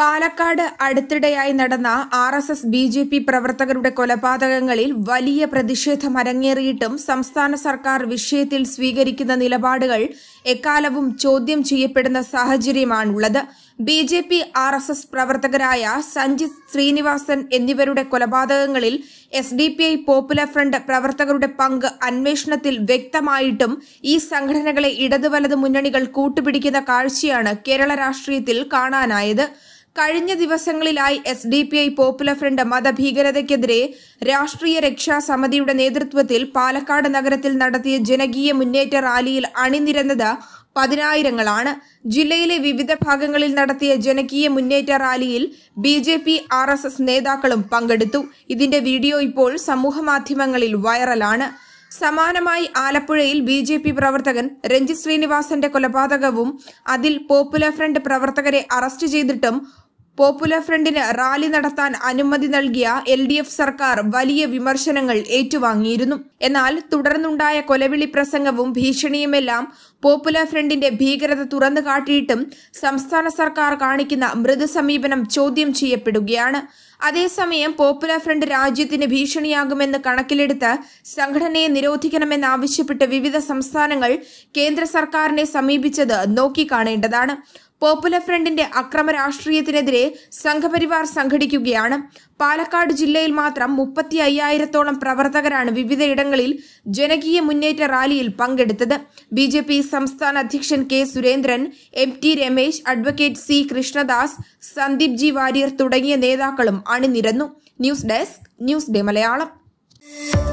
പാലക്കാട് അടുത്തിടെയായി നടന്ന R S S B J P പ്രവർത്തകരുടെ കൊലപാതകങ്ങളിൽ വലിയ പ്രതിഷേധം അരങ്ങേറിയിട്ടും സംസ്ഥാന സർക്കാർ വിഷയത്തിൽ സ്വീകരിക്കുന്ന നിലപാടുകൾ എക്കാലവും ചോദ്യം ചെയ്യപ്പെടുന്ന സാഹചര്യമാണുള്ളത് B J P R S S പ്രവർത്തകരായ സഞ്ജിത് ശ്രീനിവാസൻ എന്നിവരുടെ കൊലപാതകങ്ങളിൽ S D P I popular front പ്രവർത്തകരുടെ പങ്ക് അന്വേഷണത്തിൽ വ്യക്തമായിട്ടും ഈ സംഘടനകളെ ഇടതുവലത് മുന്നണികൾ കൂട്ടുപിടിക്കുന്ന കാഴ്ചയാണ് കേരള രാഷ്ട്രീയത്തിൽ കാണാനായത് കഴിഞ്ഞ ദിവസങ്ങളിലായി S D P I popular front മതഭീകരതയ്ക്കെതിരെ രാഷ്ട്രീയ രക്ഷാ സമിതിയുടെ നേതൃത്വത്തിൽ പാലക്കാട് നഗരത്തിൽ നടത്തിയ ജനകീയ മുന്നേറ്റ റാലിയിൽ അണിനിരന്നത് പതിനായിരങ്ങളാണ് ജില്ലയിലെ വിവിധ ഭാഗങ്ങളിൽ നടത്തിയ ജനകീയ മുന്നേറ്റ റാലിയിൽ B J P R S S നേതാക്കളും പങ്കെടുത്തു ഇതിന്റെ വീഡിയോ ഇപ്പോൾ സമൂഹമാധ്യമങ്ങളിൽ വൈറലാണ് സമാനമായി ആലപ്പുഴയിൽ ബി ജെ പി പ്രവർത്തകൻ രഞ്ജിത് ശ്രീനിവാസന്റെ കൊലപാതകവും അതിൽ പോപ്പുലർ ഫ്രണ്ട് പ്രവർത്തകരെ അറസ്റ്റ് ചെയ്തിട്ടും പോപ്പുലർ ഫ്രണ്ടിന് റാലി നടത്താൻ അനുമതി നൽകിയ എൽ ഡി എഫ് സർക്കാർ വലിയ വിമർശനങ്ങൾ ഏറ്റുവാങ്ങിയിരുന്നു എന്നാൽ തുടർന്നുണ്ടായ കൊലവിളി പ്രസംഗവും ഭീഷണിയുമെല്ലാം പോപ്പുലർ ഫ്രണ്ടിന്റെ ഭീകരത തുറന്നു കാട്ടിയിട്ടും സംസ്ഥാന സർക്കാർ കാണിക്കുന്ന മൃദു സമീപനം ചോദ്യം ചെയ്യപ്പെടുകയാണ് അതേസമയം പോപ്പുലർ ഫ്രണ്ട് രാജ്യത്തിന് ഭീഷണിയാകുമെന്ന് കണക്കിലെടുത്ത് സംഘടനയെ നിരോധിക്കണമെന്നാവശ്യപ്പെട്ട് വിവിധ സംസ്ഥാനങ്ങൾ കേന്ദ്ര സർക്കാരിനെ സമീപിച്ചത് നോക്കിക്കാണേണ്ടതാണ് പോപ്പുലർ ഫ്രണ്ടിന്റെ അക്രമ രാഷ്ട്രീയത്തിനെതിരെ സംഘപരിവാർ സംഘടിക്കുകയാണ് പാലക്കാട് ജില്ലയിൽ മാത്രം മുപ്പത്തി അയ്യായിരത്തോളം പ്രവർത്തകരാണ് വിവിധയിടങ്ങളിൽ ജനകീയ മുന്നേറ്റ റാലിയിൽ പങ്കെടുത്തത് ബി ജെ പി സംസ്ഥാന അധ്യക്ഷൻ K Surendran M T Ramesh advocate C Krishnadas Sandeep G Warrier തുടങ്ങിയ നേതാക്കളും അണിനിരന്നു news desk news day Malayalam